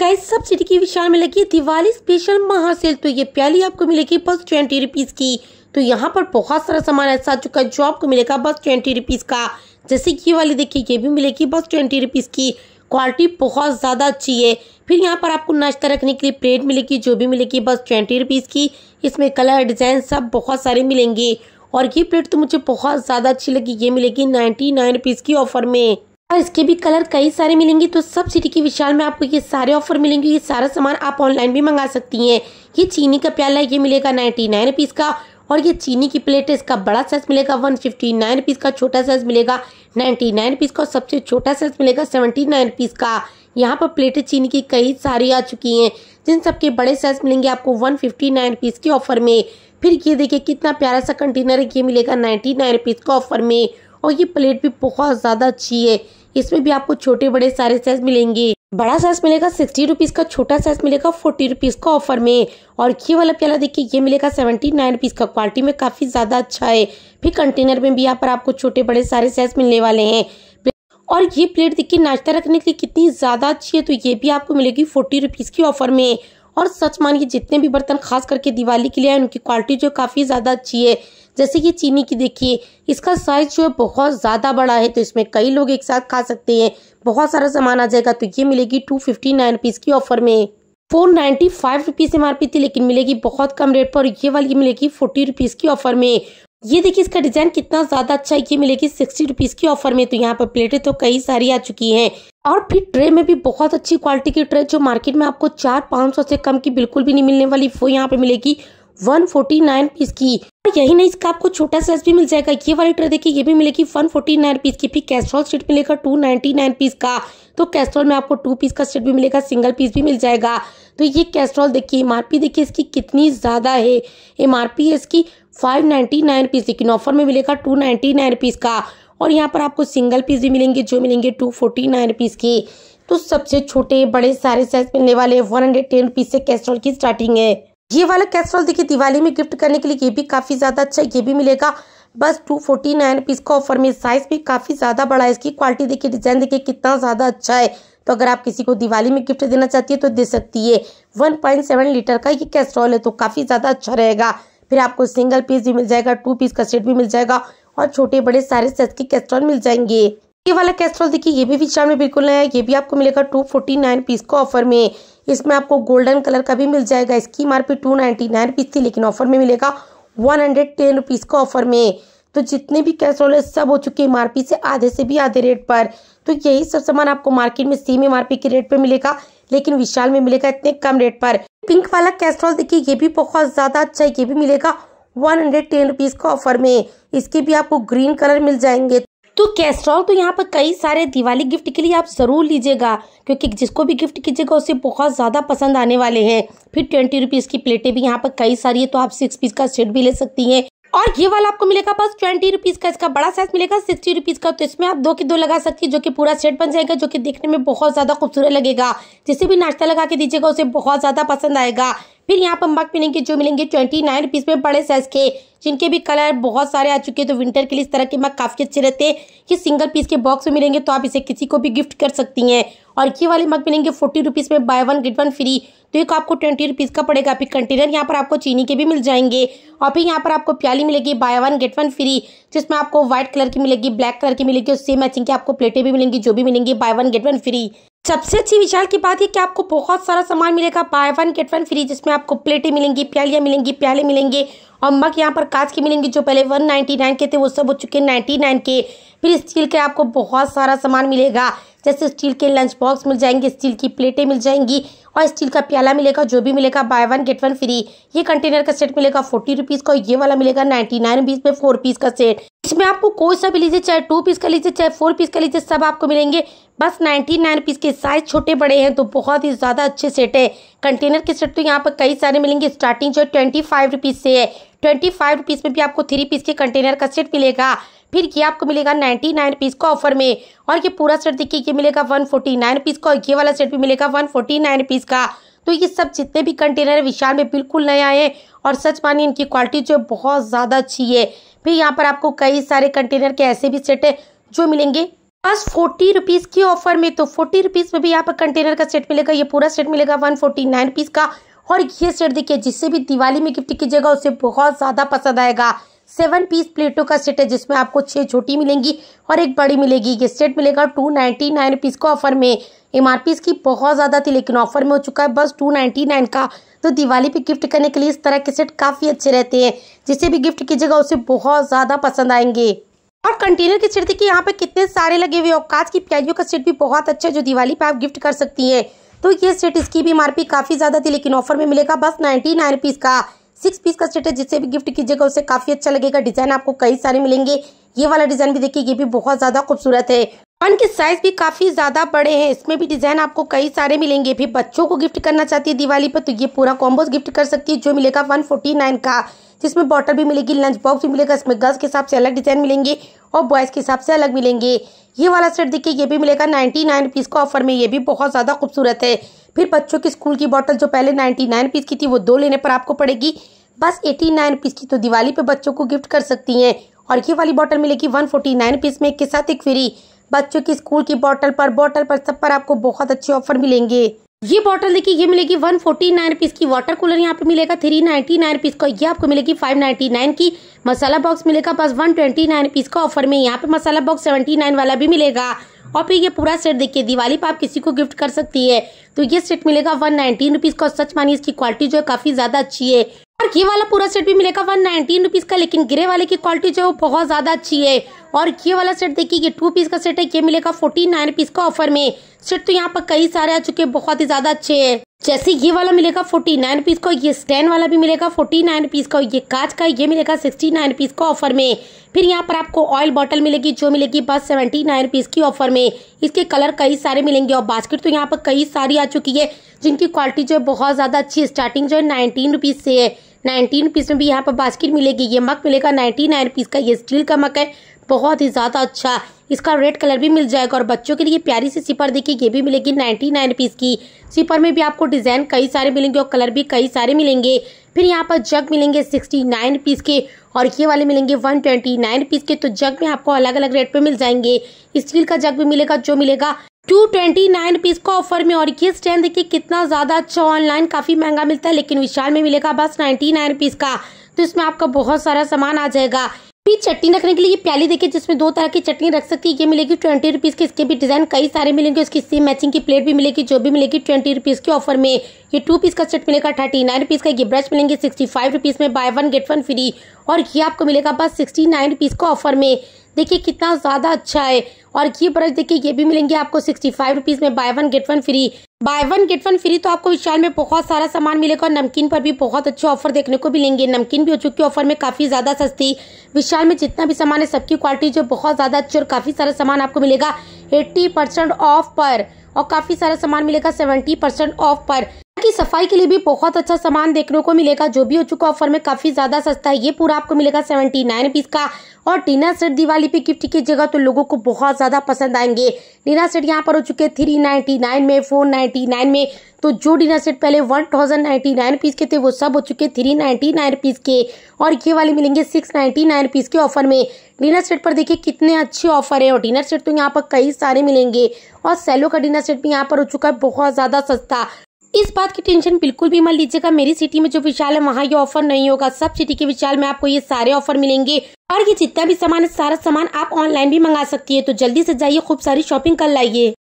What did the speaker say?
guys subsidy की विशाल में लगी दिवाली स्पेशल महासेल तो ये प्याली आपको मिलेगी बस ट्वेंटी रुपीज की तो यहाँ पर बहुत सारा सामान ऐसा आ चुका है जो आपको मिलेगा बस ट्वेंटी रुपीज का जैसे कि ये वाली देखिए ये भी मिलेगी बस ट्वेंटी रुपीज की क्वालिटी बहुत ज़्यादा अच्छी है फिर यहाँ पर आपको नाश्ता रखने के लिए प्लेट मिलेगी जो भी मिलेगी बस ट्वेंटी रुपीज़ की इसमें कलर डिज़ाइन सब बहुत सारे मिलेंगे और ये प्लेट तो मुझे बहुत ज़्यादा अच्छी लगी ये मिलेगी नाइन्टी नाइन रुपीज़ की ऑफर में और इसके भी कलर कई सारे मिलेंगे तो सब सिटी की विशाल में आपको ये सारे ऑफर मिलेंगे ये सारा सामान आप ऑनलाइन भी मंगा सकती हैं ये चीनी का प्याला ये मिलेगा नाइन्टी नाइन रुपीज़ का और ये चीनी की प्लेट है इसका बड़ा साइज मिलेगा वन फिफ्टी नाइन रुपीज़ का छोटा साइज मिलेगा नाइन्टी नाइन रुपीज़ का और सबसे छोटा साइज मिलेगा सेवेंटी नाइन रुपीज़ का यहाँ पर प्लेटें चीनी की कई सारी आ चुकी हैं जिन सबके बड़े साइज मिलेंगे आपको वन फिफ्टी नाइन रुपीज़ के ऑफर में फिर ये देखिए कितना प्यारा सा कंटेनर है ये मिलेगा नाइन्टी नाइन रुपीज़ का ऑफर में और ये प्लेट भी बहुत ज़्यादा अच्छी है इसमें भी आपको छोटे बड़े सारे साइज मिलेंगे बड़ा साइज मिलेगा सिक्सटी रुपीज का छोटा साइज मिलेगा फोर्टी रुपीज का ऑफर में और ये वाला प्याला देखिए ये मिलेगा सेवेंटी नाइन रुपीज का क्वालिटी में काफी ज्यादा अच्छा है फिर कंटेनर में भी यहाँ पर आपको छोटे बड़े सारे साइज मिलने वाले हैं और ये प्लेट देखिए नाश्ता रखने के लिए कितनी ज्यादा अच्छी है तो ये भी आपको मिलेगी फोर्टी रुपीज की ऑफर में और सच मानिए जितने भी बर्तन खास करके दिवाली के लिए आए उनकी क्वालिटी जो काफ़ी ज़्यादा अच्छी है जैसे कि चीनी की देखिए इसका साइज जो है बहुत ज़्यादा बड़ा है तो इसमें कई लोग एक साथ खा सकते हैं बहुत सारा सामान आ जाएगा तो ये मिलेगी टू फिफ्टी नाइन रुपीज़ की ऑफर में four ninety five rupees M थी लेकिन मिलेगी बहुत कम रेट पर ये वाली मिलेगी फोर्टी रुपीज़ की ऑफर में ये देखिए इसका डिजाइन कितना ज्यादा अच्छा है ये मिलेगी सिक्सटी रुपीज की ऑफर में तो यहाँ पर प्लेटें तो कई सारी आ चुकी हैं और फिर ट्रे में भी बहुत अच्छी क्वालिटी की ट्रे जो मार्केट में आपको चार पाँच सौ से कम की बिल्कुल भी नहीं मिलने वाली वो यहाँ पे मिलेगी वन फोर्टी नाइन पीस की और यही नहीं इसका आपको छोटा साइज भी मिल जाएगा ये वाली ट्रे देखिए ये भी मिलेगी वन फोर्टी नाइन पीस की फिर कैस्ट्रॉल सेट मिलेगा टू नाइनटी नाइन पीस का तो कैस्ट्रॉल में आपको टू पीस का सेट भी मिलेगा सिंगल पीस भी मिल जाएगा तो ये कैस्ट्रॉल देखिए एमआरपी देखिए इसकी कितनी ज़्यादा है एमआरपी है इसकी फाइव नाइन्टी नाइन पीस लेकिन ऑफर में मिलेगा टू नाइन्टी नाइन पीस का और यहाँ पर आपको सिंगल पीस भी मिलेंगे जो मिलेंगे टू फोर्टी नाइन पीस के तो सबसे छोटे बड़े सारे साइज मिलने वाले वन हंड्रेड टेन पीस से कैस्ट्रॉल की स्टार्टिंग है ये वाला कैस्ट्रॉल देखिए दिवाली में गिफ्ट करने के लिए ये भी काफ़ी ज़्यादा अच्छा है ये भी मिलेगा बस टू फोर्टी नाइन पीस का ऑफर में साइज भी काफ़ी ज़्यादा बड़ा है इसकी क्वालिटी देखिए डिजाइन देखिए कितना ज़्यादा अच्छा है तो अगर आप किसी को दिवाली में गिफ्ट देना चाहती है तो दे सकती है वन पॉइंट सेवन लीटर का ये कैस्ट्रॉल है तो काफ़ी ज़्यादा अच्छा रहेगा फिर आपको सिंगल पीस भी मिल जाएगा टू पीस का सेट भी मिल जाएगा और छोटे बड़े सारे सेट के कैस्ट्रॉल मिल जाएंगे ये वाला कैस्ट्रॉल देखिए ये भी विशाल में बिल्कुल नया है ये भी आपको मिलेगा टू फोर्टी नाइन पीस का ऑफर में इसमें आपको गोल्डन कलर का भी मिल जाएगा इसकी M R P two ninety nine piece थी लेकिन ऑफर में मिलेगा वन हंड्रेड टेन रुपीज़ का ऑफर में तो जितने भी कैस्ट्रोल है सब हो चुके हैं एमआरपी से आधे से भी आधे रेट पर तो यही सब सामान आपको मार्केट में सेम एमआरपी के रेट पर मिलेगा लेकिन विशाल में मिलेगा इतने कम रेट पर पिंक वाला कैस्ट्रॉल देखिए ये भी बहुत ज़्यादा अच्छा है ये भी मिलेगा वन हंड्रेड टेन रुपीज़ का ऑफर में इसके भी आपको ग्रीन कलर मिल जाएंगे तो कैस्ट्रॉल तो यहाँ पर कई सारे दिवाली गिफ्ट के लिए आप ज़रूर लीजिएगा क्योंकि जिसको भी गिफ्ट कीजिएगा उसे बहुत ज़्यादा पसंद आने वाले हैं फिर ट्वेंटी रुपीज़ की प्लेटें भी यहाँ पर कई सारी है तो आप सिक्स पीस का सेट भी ले सकती हैं और ये वाला आपको मिलेगा बस ट्वेंटी रुपीज़ का इसका बड़ा साइज मिलेगा सिक्सटी रुपीज़ का तो इसमें आप दो के दो लगा सकती है जो कि पूरा सेट बन जाएगा जो कि देखने में बहुत ज़्यादा खूबसूरत लगेगा जिसे भी नाश्ता लगा के दीजिएगा उसे बहुत ज़्यादा पसंद आएगा फिर यहाँ पर मग मिलेंगे जो मिलेंगे ट्वेंटी नाइन रुपीज़ में बड़े साइज के जिनके भी कलर बहुत सारे आ चुके हैं तो विंटर के लिए इस तरह के मग काफ़ी अच्छे रहते हैं ये सिंगल पीस के बॉक्स में मिलेंगे तो आप इसे किसी को भी गिफ्ट कर सकती हैं और ये वाले मग मिलेंगे फोर्टी रुपीज़ में buy one get one free तो एक आपको ट्वेंटी रुपीज़ का पड़ेगा फिर कंटेनर यहाँ पर आपको चीनी के भी मिल जाएंगे और फिर यहाँ पर आपको प्याली मिलेगी buy one get one free जिसमें आपको व्हाइट कलर की मिलेगी ब्लैक कलर की मिलेगी उससे मैचिंग की आपको प्लेटें भी मिलेंगी जो भी मिलेंगी buy one get one free सबसे अच्छी विशाल की बात है कि आपको बहुत सारा सामान मिलेगा buy one get one free जिसमें आपको प्लेटें मिलेंगी प्यालियाँ मिलेंगी प्याले मिलेंगे और मग यहाँ पर कांच के मिलेंगे जो पहले वन नाइन्टी नाइन के थे वो सब हो चुके हैं नाइन्टी नाइन के फिर स्टील के आपको बहुत सारा सामान मिलेगा जैसे स्टील के लंच बॉक्स मिल जाएंगे स्टील की प्लेटें मिल जाएंगी और स्टील का प्याला मिलेगा जो भी मिलेगा buy one get one free ये कंटेनर का सेट मिलेगा फोर्टी रुपीज़ का ये वाला मिलेगा नाइन्टी नाइन रुपीज़ में फोर पीस का सेट इसमें आपको कोई सा भी लीजिए चाहे टू पीस का लीजिए चाहे फोर पीस का लीजिए सब आपको मिलेंगे बस नाइन्टी नाइन पीस के साइज छोटे बड़े हैं तो बहुत ही ज़्यादा अच्छे सेट है कंटेनर के सेट तो यहाँ पर कई सारे मिलेंगे स्टार्टिंग जो है ट्वेंटी फाइव रुपीज़ से है ट्वेंटी फाइव रुपीज़ में भी आपको थ्री पीस के कंटेनर का सेट मिलेगा फिर ये आपको मिलेगा नाइन्टी नाइन पीस का ऑफर में और ये पूरा सेट देखिए ये मिलेगा वन फोर्टी नाइन पीस का और ये वाला सेट भी मिलेगा वन फोर्टी नाइन पीस का तो ये सब जितने भी कंटेनर विशाल में बिल्कुल नए आए हैं और सच मानिए इनकी क्वालिटी जो है बहुत ज़्यादा अच्छी है फिर यहाँ पर आपको कई सारे कंटेनर के ऐसे भी सेट है जो मिलेंगे बस फोर्टी रुपीज़ की ऑफर में तो फोर्टी रुपीज़ में भी यहाँ पर कंटेनर का सेट मिलेगा ये पूरा सेट मिलेगा वन फोर्टी नाइन रुपीज़ का और ये सेट देखिए जिससे भी दिवाली में गिफ्ट कीजिएगा उसे बहुत ज़्यादा पसंद आएगा सेवन पीस प्लेटों का सेट है जिसमें आपको छः छोटी मिलेंगी और एक बड़ी मिलेगी ये सेट मिलेगा टू नाइन्टी नाइन रुपीज़ का ऑफर में एम आर पी इसकी बहुत ज़्यादा थी लेकिन ऑफर में हो चुका है बस टू नाइनटी नाइन का तो दिवाली पे गिफ्ट करने के लिए इस तरह के सेट काफ़ी अच्छे रहते हैं जिसे भी गिफ्ट कीजिएगा उसे बहुत ज़्यादा पसंद आएंगे और कंटेनर के छिड़ते देखिए यहाँ पे कितने सारे लगे हुए कांच की प्याजियों का सेट भी बहुत अच्छा जो दिवाली पे आप गिफ्ट कर सकती हैं तो ये सेट इसकी भी एमआरपी काफ़ी ज़्यादा थी लेकिन ऑफर में मिलेगा बस नाइनटी नाइन रुपीज़ का सिक्स पीस का सेट है जिससे भी गिफ्ट कीजिएगा उससे काफ़ी अच्छा लगेगा डिज़ाइन आपको कई सारे मिलेंगे ये वाला डिज़ाइन भी देखिए ये भी बहुत ज़्यादा खूबसूरत है कान के साइज भी काफी ज्यादा बड़े हैं इसमें भी डिजाइन आपको कई सारे मिलेंगे फिर बच्चों को गिफ्ट करना चाहती है दिवाली पर तो ये पूरा कॉम्बोज गिफ्ट कर सकती है जो मिलेगा 149 का जिसमें बॉटल भी मिलेगी लंच बॉक्स भी मिलेगा इसमें गर्ल्स के हिसाब से अलग डिजाइन मिलेंगे और बॉयज़ के हिसाब से अलग मिलेंगे ये वाला सेट देखिए ये भी मिलेगा नाइन्टी नाइन रुपीज़ का ऑफर में ये भी बहुत ज़्यादा खूबसूरत है फिर बच्चों की स्कूल की बॉटल जो पहले नाइन्टी नाइन रुपीज़ की थी वो दो लेने पर आपको पड़ेगी बस एटी नाइन रुपीज़ की तो दिवाली पे बच्चों को गिफ्ट कर सकती है और ये वाली बॉटल मिलेगी वन फोर्टी नाइन रुपीज़ में एक के साथ एक फ्री बच्चों की स्कूल की बॉटल पर बॉटल पर सब पर आपको बहुत अच्छे ऑफर मिलेंगे ये बॉटल देखिए ये मिलेगी वन फोर्टी नाइन रुपीज की वाटर कूलर यहाँ पे मिलेगा थ्री नाइन्टी नाइन रुपीज का ये आपको मिलेगी फाइव नाइन्टी नाइन की मसाला बॉक्स मिलेगा बस वन ट्वेंटी नाइन रुपीज का ऑफर में यहाँ पे मसाला बॉक्स सेवेंटी नाइन वाला भी मिलेगा और फिर ये पूरा सेट देखिए दिवाली पर आप किसी को गिफ्ट कर सकती है तो ये सेट मिलेगा वन नाइनटीन रुपीज का सच मानिए इसकी क्वालिटी जो है काफी ज्यादा अच्छी है और ये वाला पूरा सेट भी मिलेगा वन नाइनटीन रुपीज़ का लेकिन ग्रे वाले की क्वालिटी जो है बहुत ज़्यादा अच्छी है और ये वाला सेट देखिए ये टू पीस का सेट है ये मिलेगा फोर्टी नाइन रुपीज़ का ऑफर में सेट तो यहाँ पर कई सारे आ चुके हैं बहुत ही ज़्यादा अच्छे है जैसे ये वाला मिलेगा फोर्टी नाइन रुपीज़ का ये स्टैंड वाला भी मिलेगा फोर्टी नाइन रुपीज़ का ये कांच का ये मिलेगा सिक्सटी नाइन रुपीज़ का ऑफर में फिर यहाँ पर आपको ऑयल बॉटल मिलेगी जो मिलेगी बस सेवेंटी नाइन रुपीज़ की ऑफर में इसके कलर कई सारे मिलेंगे और बास्केट तो यहाँ पर कई सारी आ चुकी है जिनकी क्वालिटी जो है बहुत ज़्यादा अच्छी स्टार्टिंग जो है नाइनटीन रुपीज़ से है नाइनटीन रुपीज़ में भी यहाँ पर बास्केट मिलेगी ये मक मिलेगा नाइन्टी नाइन रुपीज़ का ये स्टील का मक है बहुत ही ज़्यादा अच्छा इसका रेड कलर भी मिल जाएगा और बच्चों के लिए प्यारी सी सिपर देखिए ये भी मिलेगी नाइनटी नाइन रुपीज़ की सिपर में भी आपको डिज़ाइन कई सारे मिलेंगे और कलर भी कई सारे मिलेंगे फिर यहाँ पर जग मिलेंगे सिक्सटी नाइन रुपीज़ के और ये वाले मिलेंगे वन ट्वेंटी नाइन रुपीज़ के तो जग में आपको अलग अलग रेट पे मिल जाएंगे स्टील का जग भी मिलेगा जो मिलेगा टू ट्वेंटी नाइन रुपीज़ का ऑफर में और ये स्टैंड देखिए कितना ज़्यादा अच्छा ऑनलाइन काफ़ी महंगा मिलता है लेकिन विशाल में मिलेगा बस नाइन्टी नाइन रुपीज़ का तो इसमें आपका बहुत सारा सामान आ जाएगा फिर चटनी रखने के लिए ये प्याली देखिए जिसमें दो तरह की चटनी रख सकती है ये मिलेगी ट्वेंटी रुपीज़ के इसके भी डिज़ाइन कई सारे मिलेंगे उसकी सेम मैचिंग की प्लेट भी मिलेगी जो भी मिलेगी ट्वेंटी रुपीज़ के ऑफर में ये टू पीस का सेट मिलेगा थर्टी नाइन रुपीज़ का ये ब्रश मिलेंगे सिक्सटी फाइव रुपीज़ में buy one get one free और ये आपको मिलेगा बस सिक्सटी नाइन रुपीज़ का ऑफर में देखिए कितना ज़्यादा अच्छा है और ये ब्रश देखिए ये भी मिलेंगे आपको सिक्सटी फाइव रुपीज़ में buy one get one free buy one get one free तो आपको विशाल में बहुत सारा सामान मिलेगा और नमकीन पर भी बहुत अच्छे ऑफर देखने को मिलेंगे नमकीन भी हो चुकी ऑफर में काफ़ी ज़्यादा सस्ती विशाल में जितना भी सामान है सबकी क्वालिटी जो बहुत ज़्यादा अच्छी और काफ़ी सारा सामान आपको मिलेगा एट्टी परसेंट ऑफ पर और काफ़ी सारा सामान मिलेगा सेवेंटी परसेंट ऑफ पर की सफाई के लिए भी बहुत अच्छा सामान देखने को मिलेगा जो भी हो चुका ऑफर में काफी ज्यादा सस्ता है ये पूरा आपको मिलेगा सेवेंटी नाइन पीस का और डिनर सेट दिवाली पे गिफ्ट कीजिएगा तो लोगों को बहुत ज्यादा पसंद आएंगे डिनर सेट यहाँ पर हो चुके हैं थ्री नाइनटी नाइन में फोर नाइन्टी नाइन में तो जो डिनर सेट पहले one thousand ninety nine piece के थे वो सब हो चुके थ्री नाइनटी नाइन पीस के और ये वाले मिलेंगे सिक्स नाइनटी नाइन पीस के ऑफर में डिनर सेट पर देखिए कितने अच्छे ऑफर है और डिनर सेट तो यहाँ पर कई सारे मिलेंगे और सेलो का डिनर सेट भी यहाँ पर हो चुका है बहुत ज़्यादा सस्ता इस बात की टेंशन बिल्कुल भी मत लीजिएगा मेरी सिटी में जो विशाल है वहाँ ये ऑफर नहीं होगा सब सिटी के विशाल में आपको ये सारे ऑफर मिलेंगे और ये जितना भी सामान है सारा सामान आप ऑनलाइन भी मंगा सकती है तो जल्दी से जाइए खूब सारी शॉपिंग कर लाइए